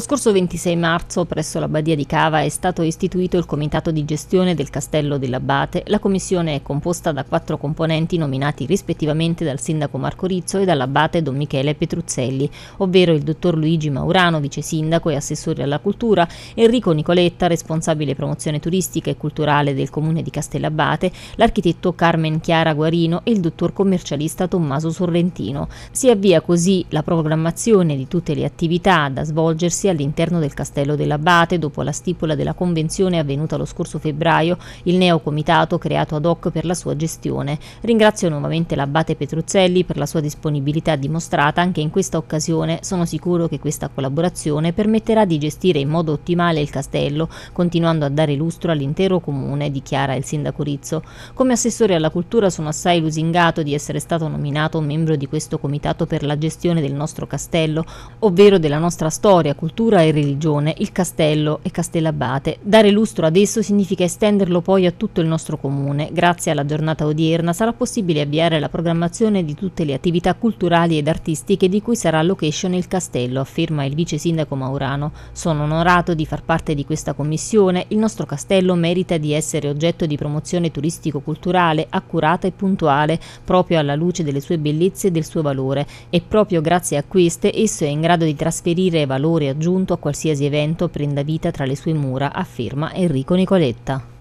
Lo scorso 26 marzo, presso la Badia di Cava, è stato istituito il Comitato di gestione del Castello dell'Abbate. La commissione è composta da quattro componenti nominati rispettivamente dal sindaco Marco Rizzo e dall'abbate Don Michele Petruzzelli, ovvero il dottor Luigi Maurano, vice sindaco e assessore alla cultura, Enrico Nicoletta, responsabile promozione turistica e culturale del comune di Castellabate, l'architetto Carmen Chiara Guarino e il dottor commercialista Tommaso Sorrentino. Si avvia così la programmazione di tutte le attività da svolgersi all'interno del castello dell'Abate dopo la stipula della convenzione avvenuta lo scorso febbraio, il neocomitato creato ad hoc per la sua gestione. Ringrazio nuovamente l'Abate Petruzzelli per la sua disponibilità dimostrata anche in questa occasione. Sono sicuro che questa collaborazione permetterà di gestire in modo ottimale il castello, continuando a dare lustro all'intero comune, dichiara il sindaco Rizzo. Come assessore alla cultura sono assai lusingato di essere stato nominato membro di questo comitato per la gestione del nostro castello, ovvero della nostra storia culturale cultura e religione, il castello e Castellabate. Dare lustro ad esso significa estenderlo poi a tutto il nostro comune. Grazie alla giornata odierna sarà possibile avviare la programmazione di tutte le attività culturali ed artistiche di cui sarà location il castello, afferma il vice sindaco Maurano. Sono onorato di far parte di questa commissione. Il nostro castello merita di essere oggetto di promozione turistico-culturale accurata e puntuale, proprio alla luce delle sue bellezze e del suo valore. E proprio grazie a queste esso è in grado di trasferire valore e aggiunto a qualsiasi evento prenda vita tra le sue mura, afferma Enrico Nicoletta.